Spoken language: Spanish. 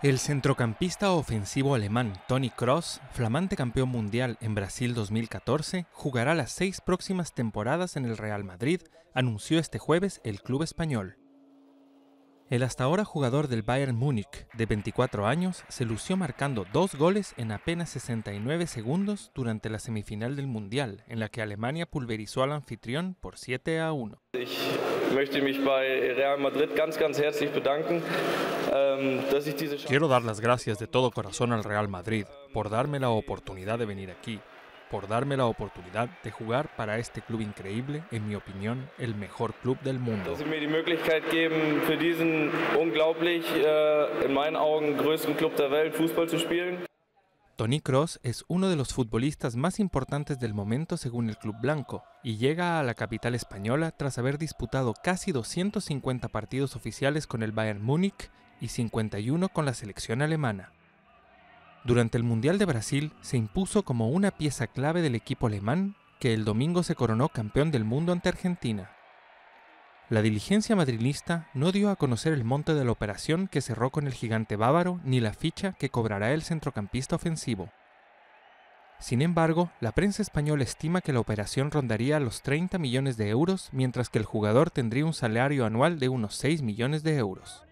El centrocampista ofensivo alemán Tony Cross, flamante campeón mundial en Brasil 2014, jugará las seis próximas temporadas en el Real Madrid, anunció este jueves el club español. El hasta ahora jugador del Bayern Múnich, de 24 años, se lució marcando dos goles en apenas 69 segundos durante la semifinal del Mundial, en la que Alemania pulverizó al anfitrión por 7 a 1. Ähm, Quiero dar las gracias de todo corazón al Real Madrid por darme la oportunidad de venir aquí por darme la oportunidad de jugar para este club increíble, en mi opinión, el mejor club del mundo. Äh, Tony Cross es uno de los futbolistas más importantes del momento según el Club Blanco y llega a la capital española tras haber disputado casi 250 partidos oficiales con el Bayern Múnich y 51 con la selección alemana. Durante el Mundial de Brasil se impuso como una pieza clave del equipo alemán que el domingo se coronó campeón del mundo ante Argentina. La diligencia madrinista no dio a conocer el monte de la operación que cerró con el gigante bávaro ni la ficha que cobrará el centrocampista ofensivo. Sin embargo, la prensa española estima que la operación rondaría los 30 millones de euros, mientras que el jugador tendría un salario anual de unos 6 millones de euros.